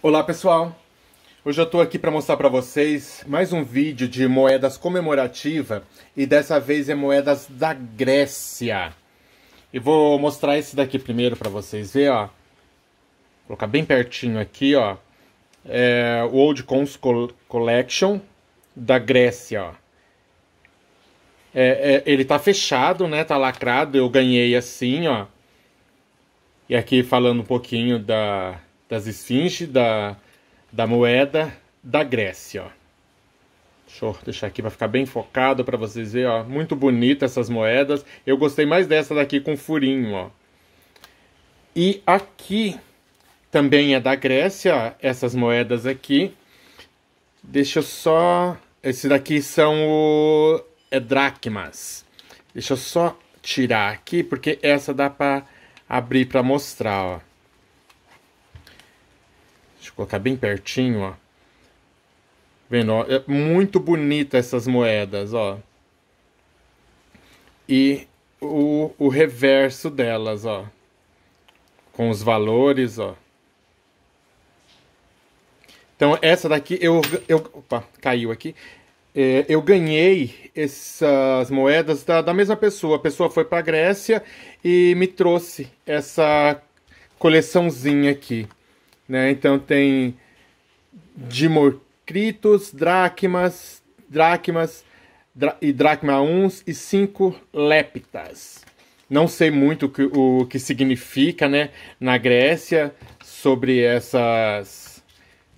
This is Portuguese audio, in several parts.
Olá pessoal, hoje eu estou aqui para mostrar para vocês mais um vídeo de moedas comemorativa e dessa vez é moedas da Grécia. E vou mostrar esse daqui primeiro para vocês ver, ó. Vou colocar bem pertinho aqui, ó. É, o Old Cons Collection da Grécia, ó. É, é, ele tá fechado, né? Tá lacrado. Eu ganhei assim, ó. E aqui falando um pouquinho da das esfinges, da, da moeda da Grécia. Ó. Deixa eu deixar aqui para ficar bem focado para vocês verem. Ó. Muito bonita essas moedas. Eu gostei mais dessa daqui com furinho. Ó. E aqui também é da Grécia, essas moedas aqui. Deixa eu só... Esse daqui são o... É dracmas. Deixa eu só tirar aqui, porque essa dá para abrir para mostrar, ó. Deixa eu colocar bem pertinho, ó. Vendo, ó, é muito bonita essas moedas, ó. E o, o reverso delas, ó. Com os valores, ó. Então, essa daqui eu. eu opa, caiu aqui. É, eu ganhei essas moedas da, da mesma pessoa. A pessoa foi para a Grécia e me trouxe essa coleçãozinha aqui. Né? Então tem dimocritos, dracmas, dracmas dra e dracma uns e cinco leptas. Não sei muito o que, o que significa né, na Grécia sobre essas,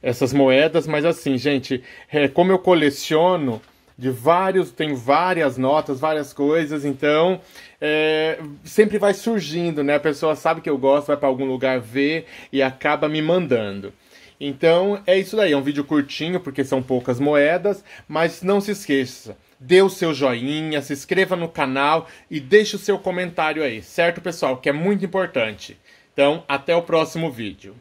essas moedas, mas assim, gente, é, como eu coleciono de vários, tem várias notas, várias coisas, então é, sempre vai surgindo, né? A pessoa sabe que eu gosto, vai para algum lugar ver e acaba me mandando. Então é isso daí, é um vídeo curtinho porque são poucas moedas, mas não se esqueça, dê o seu joinha, se inscreva no canal e deixe o seu comentário aí, certo pessoal? Que é muito importante. Então até o próximo vídeo.